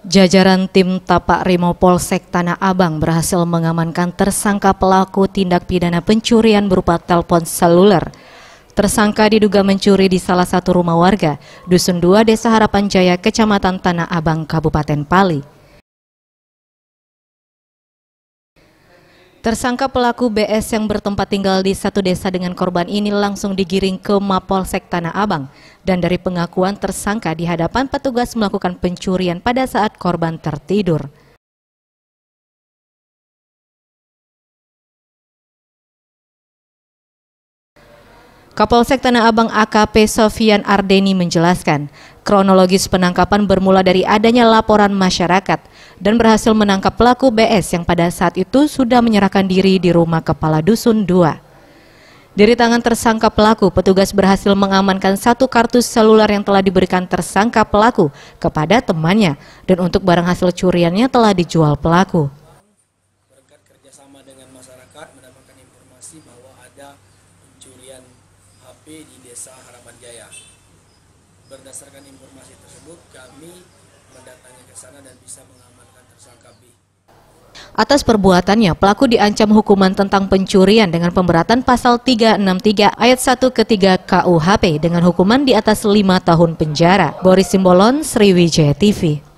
Jajaran tim Tapak Remo Polsek Tanah Abang berhasil mengamankan tersangka pelaku tindak pidana pencurian berupa telepon seluler. Tersangka diduga mencuri di salah satu rumah warga, Dusun 2 Desa Harapan Jaya, Kecamatan Tanah Abang, Kabupaten Pali. Tersangka pelaku BS yang bertempat tinggal di satu desa dengan korban ini langsung digiring ke Mapolsek Tanah Abang. Dan dari pengakuan tersangka di hadapan petugas melakukan pencurian pada saat korban tertidur. Kapolsek Tanah Abang AKP Sofian Ardeni menjelaskan, kronologis penangkapan bermula dari adanya laporan masyarakat dan berhasil menangkap pelaku BS yang pada saat itu sudah menyerahkan diri di rumah Kepala Dusun 2. Dari tangan tersangka pelaku, petugas berhasil mengamankan satu kartu seluler yang telah diberikan tersangka pelaku kepada temannya dan untuk barang hasil curiannya telah dijual pelaku. Berkat kerjasama dengan masyarakat mendapatkan informasi bahwa ada pencurian HP di Desa Harapan Jaya. Berdasarkan informasi tersebut, kami mendatangi ke sana dan bisa mengamankan tersangka B. Atas perbuatannya, pelaku diancam hukuman tentang pencurian dengan pemberatan pasal 363 ayat 1 ke 3 KUHP dengan hukuman di atas 5 tahun penjara. Boris Simbolon, Sriwijaya TV.